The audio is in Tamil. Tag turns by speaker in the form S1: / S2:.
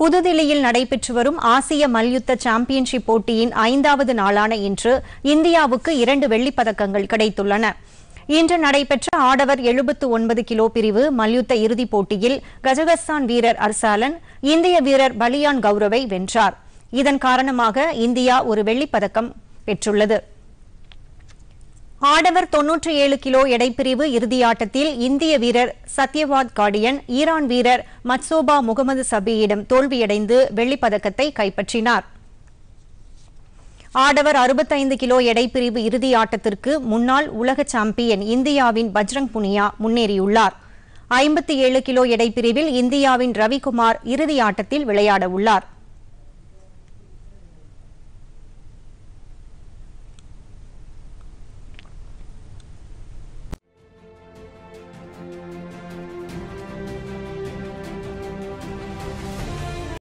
S1: புதுதில்லியில் நடைபெற்று வரும் ஆசிய மல்யுத்த சாம்பியன்ஷிப் போட்டியின் ஐந்தாவது நாளான இன்று இந்தியாவுக்கு இரண்டு வெள்ளிப் பதக்கங்கள் கிடைத்துள்ளன இன்று நடைபெற்ற ஆடவர் எழுபத்து ஒன்பது கிலோ பிரிவு மல்யுத்த இறுதிப் போட்டியில் கஜகஸ்தான் வீரர் அர்சாலன் இந்திய வீரர் பலியான் கௌரவை வென்றார் இதன் காரணமாக இந்தியா ஒரு வெள்ளிப் பதக்கம் பெற்றுள்ளது ஆடவர் தொன்னூற்றி ஏழு கிலோ எடைப்பிரிவு இறுதியாட்டத்தில் இந்திய வீரர் சத்யவாத் காடியன் ஈரான் வீரர் மத்சோபா முகமது சபியிடம் தோல்வியடைந்து வெள்ளிப்பதக்கத்தை கைப்பற்றினார் ஆடவர் அறுபத்தைந்து கிலோ எடைப்பிரிவு இறுதியாட்டத்திற்கு முன்னாள் உலக சாம்பியன் இந்தியாவின் பஜ்ரங் புனியா முன்னேறியுள்ளார் ஐம்பத்தி ஏழு கிலோ எடைப்பிரிவில் இந்தியாவின் ரவிக்குமார் இறுதியாட்டத்தில் விளையாட